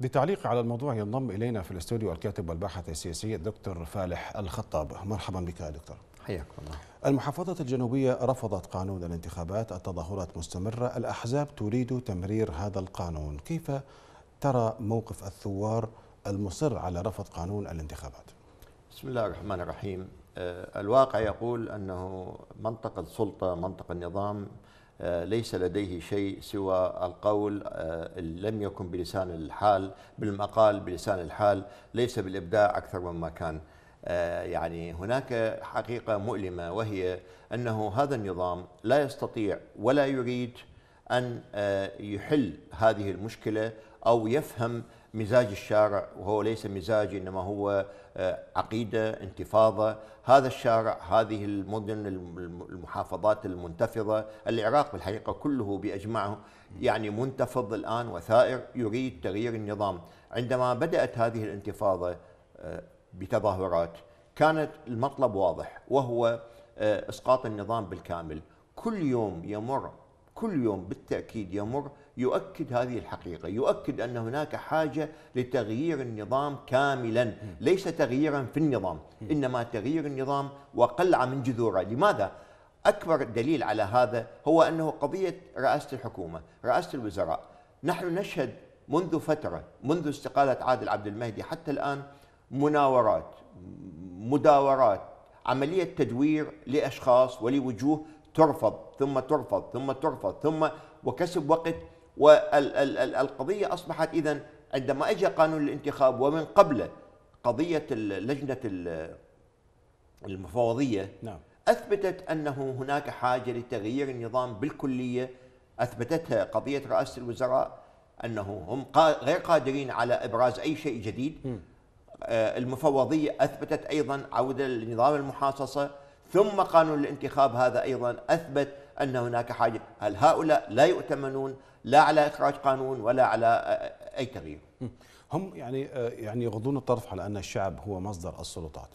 لتعليق على الموضوع ينضم الينا في الاستوديو الكاتب والباحث السياسي الدكتور فالح الخطاب مرحبا بك يا دكتور حياك الله المحافظة الجنوبية رفضت قانون الانتخابات التظاهرات مستمرة الأحزاب تريد تمرير هذا القانون كيف ترى موقف الثوار المصر على رفض قانون الانتخابات بسم الله الرحمن الرحيم آه، الواقع يقول أنه منطقة السلطة منطقة النظام آه، ليس لديه شيء سوى القول آه، لم يكن بلسان الحال بالمقال بلسان الحال ليس بالإبداع أكثر مما كان آه، يعني هناك حقيقة مؤلمة وهي أنه هذا النظام لا يستطيع ولا يريد أن يحل هذه المشكلة أو يفهم مزاج الشارع وهو ليس مزاج انما هو آه، عقيده انتفاضه هذا الشارع هذه المدن المحافظات المنتفضه العراق بالحقيقه كله باجمعه يعني منتفض الان وثائر يريد تغيير النظام عندما بدات هذه الانتفاضه آه، بتظاهرات كانت المطلب واضح وهو آه، اسقاط النظام بالكامل كل يوم يمر كل يوم بالتاكيد يمر يؤكد هذه الحقيقة يؤكد أن هناك حاجة لتغيير النظام كاملا ليس تغييرا في النظام إنما تغيير النظام وقلعة من جذوره لماذا؟ أكبر دليل على هذا هو أنه قضية رئاسة الحكومة رئاسة الوزراء نحن نشهد منذ فترة منذ استقالة عادل عبد المهدي حتى الآن مناورات مداورات عملية تدوير لأشخاص ولوجوه ترفض ثم ترفض ثم ترفض ثم وكسب وقت والقضية أصبحت إذا عندما أجى قانون الانتخاب ومن قبله قضية اللجنة المفوضية نعم. أثبتت أنه هناك حاجة لتغيير النظام بالكلية أثبتتها قضية رئاسة الوزراء أنه هم غير قادرين على إبراز أي شيء جديد م. آه، المفوضية أثبتت أيضا عودة لنظام المحاصصة ثم قانون الانتخاب هذا أيضا أثبت أن هناك حاجة هل هؤلاء لا يؤتمنون لا على إخراج قانون ولا على آه، آه، أي تغيير هم يعني آه، يعني يغضون الطرف على أن الشعب هو مصدر السلطات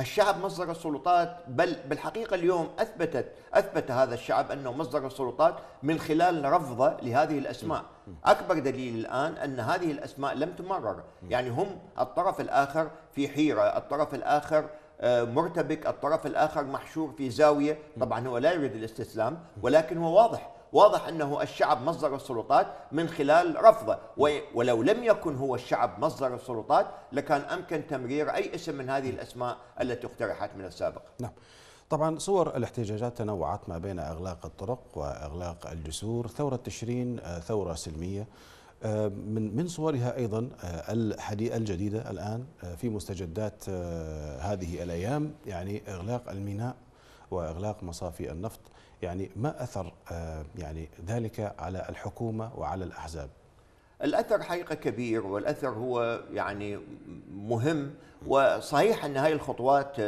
الشعب مصدر السلطات بل بالحقيقة اليوم أثبتت أثبت هذا الشعب أنه مصدر السلطات من خلال رفضه لهذه الأسماء أكبر دليل الآن أن هذه الأسماء لم تمرر يعني هم الطرف الآخر في حيرة الطرف الآخر آه، مرتبك الطرف الآخر محشور في زاوية طبعا هو لا يريد الاستسلام ولكن هو واضح واضح أنه الشعب مصدر السلطات من خلال رفضه ولو لم يكن هو الشعب مصدر السلطات لكان أمكن تمرير أي اسم من هذه الأسماء التي اقترحت من السابق نعم طبعا صور الاحتجاجات تنوعت ما بين اغلاق الطرق واغلاق الجسور، ثوره تشرين آه، ثوره سلميه، آه، من من صورها ايضا آه، الحديقه الجديده الان آه، في مستجدات هذه الايام يعني اغلاق الميناء واغلاق مصافي النفط يعني ما اثر يعني ذلك على الحكومه وعلى الاحزاب الاثر حقيقه كبير والاثر هو يعني مهم وصحيح ان هذه الخطوات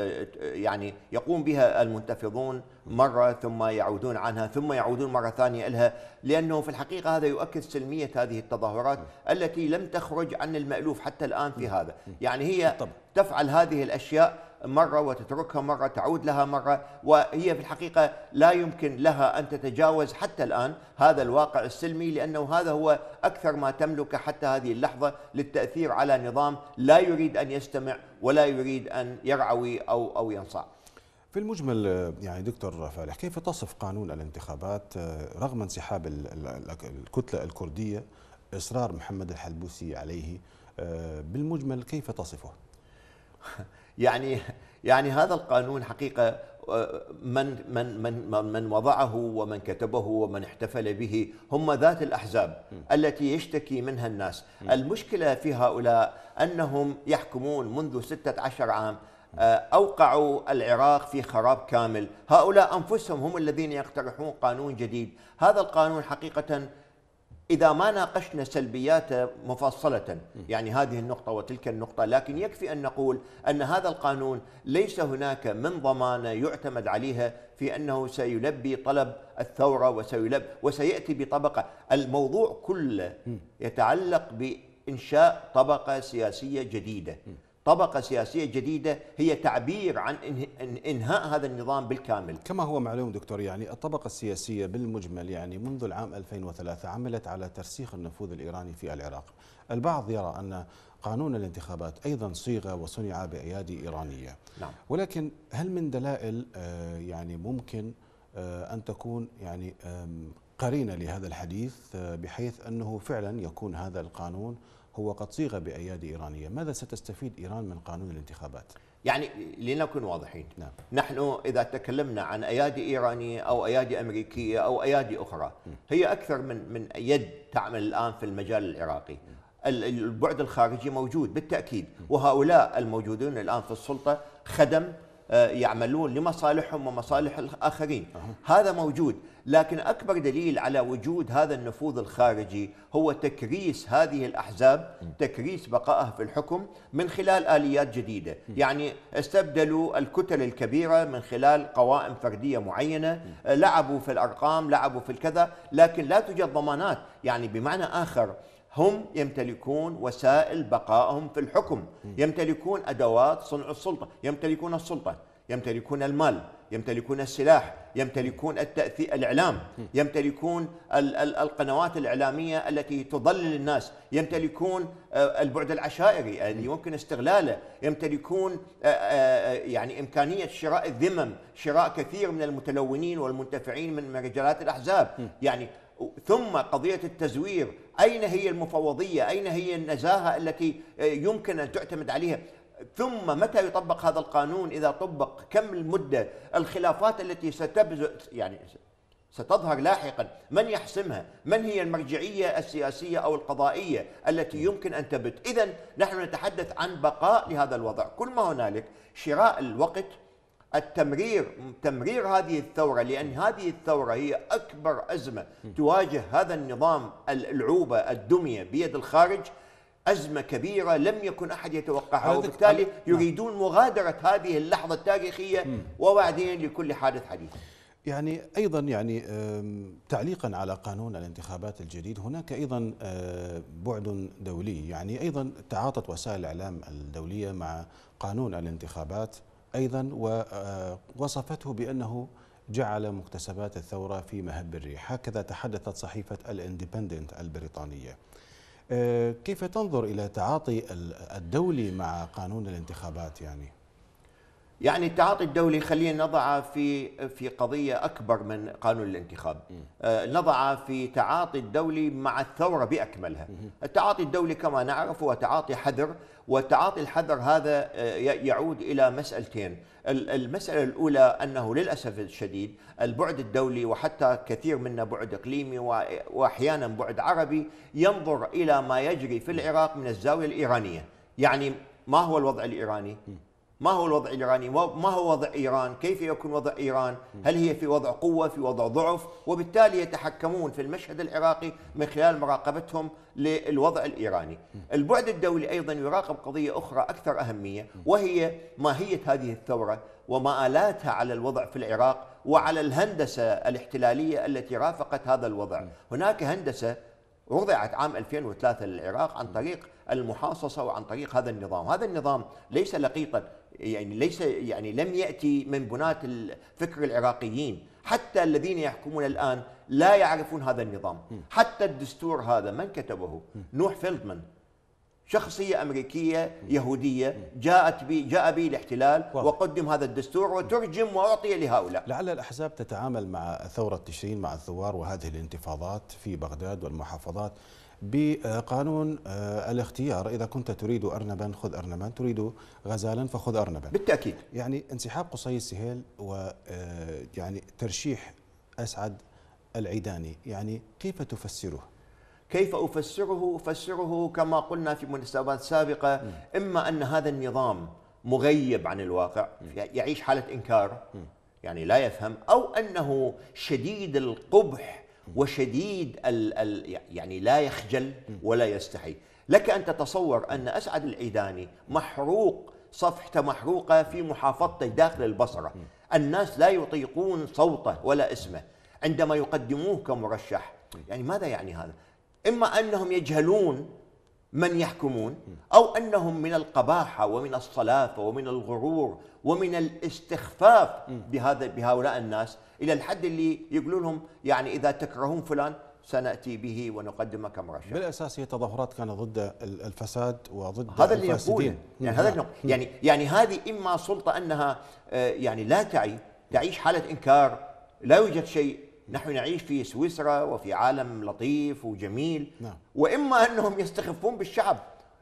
يعني يقوم بها المنتفضون مرة ثم يعودون عنها ثم يعودون مرة ثانية لها لأنه في الحقيقة هذا يؤكد سلمية هذه التظاهرات التي لم تخرج عن المألوف حتى الآن في هذا يعني هي تفعل هذه الأشياء مرة وتتركها مرة تعود لها مرة وهي في الحقيقة لا يمكن لها أن تتجاوز حتى الآن هذا الواقع السلمي لأنه هذا هو أكثر ما تملك حتى هذه اللحظة للتأثير على نظام لا يريد أن يستمع ولا يريد أن يرعوي أو, أو ينصاع في المجمل يعني دكتور فالح كيف تصف قانون الانتخابات آه، رغم انسحاب الكتلة الكردية إصرار محمد الحلبوسي عليه آه، بالمجمل كيف تصفه؟ يعني يعني هذا القانون حقيقة آه، من من من من وضعه ومن كتبه ومن احتفل به هم ذات الاحزاب التي يشتكي منها الناس، المشكله في هؤلاء انهم يحكمون منذ 16 عام آه، أوقعوا العراق في خراب كامل هؤلاء أنفسهم هم الذين يقترحون قانون جديد هذا القانون حقيقة إذا ما ناقشنا سلبياته مفصلة يعني هذه النقطة وتلك النقطة لكن يكفي أن نقول أن هذا القانون ليس هناك من ضمانة يعتمد عليها في أنه سيلبي طلب الثورة وسيلب وسيأتي بطبقة الموضوع كله يتعلق بإنشاء طبقة سياسية جديدة طبقة سياسية جديدة هي تعبير عن إنهاء هذا النظام بالكامل كما هو معلوم دكتور يعني الطبقة السياسية بالمجمل يعني منذ العام 2003 عملت على ترسيخ النفوذ الإيراني في العراق البعض يرى أن قانون الانتخابات أيضا صيغة وصنع بأيادي إيرانية نعم. ولكن هل من دلائل آه، يعني ممكن آه، أن تكون يعني قرينة لهذا الحديث آه، بحيث أنه فعلا يكون هذا القانون هو قد صيغ بأيادي إيرانية ماذا ستستفيد إيران من قانون الانتخابات؟ يعني لنكن واضحين نعم. نحن إذا تكلمنا عن أيادي إيرانية أو أيادي أمريكية أو أيادي أخرى هي أكثر من, من يد تعمل الآن في المجال العراقي البعد الخارجي موجود بالتأكيد وهؤلاء الموجودون الآن في السلطة خدم يعملون لمصالحهم ومصالح الآخرين هذا موجود لكن أكبر دليل على وجود هذا النفوذ الخارجي هو تكريس هذه الأحزاب تكريس بقائها في الحكم من خلال آليات جديدة يعني استبدلوا الكتل الكبيرة من خلال قوائم فردية معينة لعبوا في الأرقام لعبوا في الكذا لكن لا توجد ضمانات يعني بمعنى آخر هم يمتلكون وسائل بقائهم في الحكم يمتلكون أدوات صنع السلطة يمتلكون السلطة يمتلكون المال يمتلكون السلاح يمتلكون التأثير الإعلام يمتلكون القنوات الإعلامية التي تضلل الناس يمتلكون آه، البعد العشائري اللي يعني يمكن استغلاله يمتلكون آه، آه، يعني إمكانية شراء الذمم شراء كثير من المتلونين والمنتفعين من رجالات الأحزاب يعني ثم قضية التزوير أين هي المفوضية أين هي النزاهة التي يمكن أن تعتمد عليها ثم متى يطبق هذا القانون إذا طبق كم المدة الخلافات التي ستبز يعني ستظهر لاحقا من يحسمها من هي المرجعية السياسية أو القضائية التي يمكن أن تبت إذا نحن نتحدث عن بقاء لهذا الوضع كل ما هنالك شراء الوقت التمرير تمرير هذه الثورة لأن هذه الثورة هي أكبر أزمة تواجه هذا النظام العوبة الدمية بيد الخارج أزمة كبيرة لم يكن أحد يتوقعها وبالتالي نعم. يريدون مغادرة هذه اللحظة التاريخية وبعدين لكل حادث حديث يعني ايضا يعني تعليقا على قانون الانتخابات الجديد هناك ايضا آه، بعد دولي يعني ايضا تعاطت وسائل الاعلام الدوليه مع قانون الانتخابات أيضا ووصفته بأنه جعل مكتسبات الثورة في مهب الريح هكذا تحدثت صحيفة الاندبندنت البريطانية آه، كيف تنظر إلى تعاطي الدولي مع قانون الانتخابات يعني؟ يعني التعاطي الدولي خلينا نضعه في في قضيه اكبر من قانون الانتخاب آه، نضعه في تعاطي الدولي مع الثوره باكملها التعاطي الدولي كما نعرف هو تعاطي حذر والتعاطي الحذر هذا آه، يعود الى مسالتين المساله الاولى انه للاسف الشديد البعد الدولي وحتى كثير منا بعد اقليمي واحيانا بعد عربي ينظر الى ما يجري في العراق من الزاويه الايرانيه يعني ما هو الوضع الايراني ما هو الوضع الايراني؟ ما هو وضع ايران؟ كيف يكون وضع ايران؟ هل هي في وضع قوه؟ في وضع ضعف؟ وبالتالي يتحكمون في المشهد العراقي من خلال مراقبتهم للوضع الايراني. البعد الدولي ايضا يراقب قضيه اخرى اكثر اهميه وهي ماهيه هذه الثوره ومآلاتها على الوضع في العراق وعلى الهندسه الاحتلاليه التي رافقت هذا الوضع. هناك هندسه وضعت عام 2003 للعراق عن طريق المحاصصه وعن طريق هذا النظام، هذا النظام ليس لقيطا، يعني ليس يعني لم ياتي من بناة الفكر العراقيين حتى الذين يحكمون الان لا يعرفون هذا النظام حتى الدستور هذا من كتبه نوح فيلدمان شخصية أمريكية يهودية جاءت بي جاء بي الاحتلال وقدم هذا الدستور وترجم وأعطي لهؤلاء لعل الأحزاب تتعامل مع ثورة تشرين مع الثوار وهذه الانتفاضات في بغداد والمحافظات بقانون آه، الاختيار إذا كنت تريد أرنبا خذ أرنبا تريد غزالا فخذ أرنبا بالتأكيد يعني انسحاب قصي السهيل و آه، يعني ترشيح أسعد العيداني يعني كيف تفسره؟ كيف أفسره؟ أفسره كما قلنا في مناسبات سابقة إما أن هذا النظام مغيب عن الواقع يعيش حالة إنكار يعني لا يفهم أو أنه شديد القبح وشديد ال ال يعني لا يخجل ولا يستحي لك أن تتصور أن أسعد العيداني محروق صفحته محروقة في محافظته داخل البصرة الناس لا يطيقون صوته ولا اسمه عندما يقدموه كمرشح يعني ماذا يعني هذا إما أنهم يجهلون من يحكمون أو أنهم من القباحة ومن الصلافة ومن الغرور ومن الاستخفاف بهذا بهؤلاء الناس إلى الحد اللي يقولون لهم يعني إذا تكرهون فلان سناتي به ونقدمه كمرشح بالاساس هي تظاهرات كانت ضد الفساد وضد هذا اللي يقول يعني هذا اللي يعني يعني هذه اما سلطه انها آه، يعني لا تعي تعيش حاله انكار لا يوجد شيء نحن نعيش في سويسرا وفي عالم لطيف وجميل نعم. واما انهم يستخفون بالشعب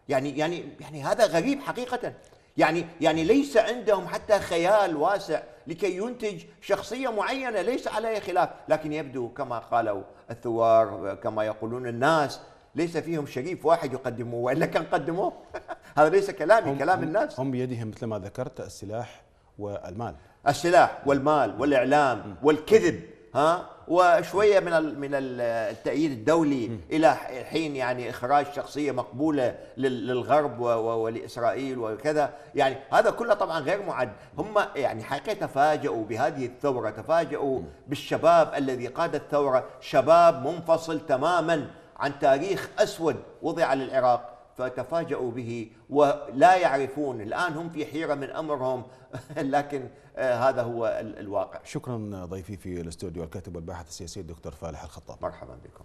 يعني يعني يعني هذا غريب حقيقه يعني يعني ليس عندهم حتى خيال واسع لكي ينتج شخصيه معينه ليس عليها خلاف لكن يبدو كما قالوا الثوار كما يقولون الناس ليس فيهم شريف واحد يقدموه والا كان قدموه هذا ليس كلامي هم كلام الناس هم بيدهم مثل ما ذكرت السلاح والمال السلاح والمال والاعلام والكذب ها وشويه من من التأييد الدولي الى حين يعني اخراج شخصيه مقبوله للغرب ولاسرائيل وكذا يعني هذا كله طبعا غير معد هم يعني حقيقه تفاجؤوا بهذه الثوره تفاجؤوا بالشباب الذي قاد الثوره شباب منفصل تماما عن تاريخ اسود وضع للعراق فتفاجؤوا به ولا يعرفون الآن هم في حيرة من أمرهم لكن آه، هذا هو الواقع شكرا ضيفي في الاستوديو الكاتب والباحث السياسي الدكتور فالح الخطاب مرحبا بكم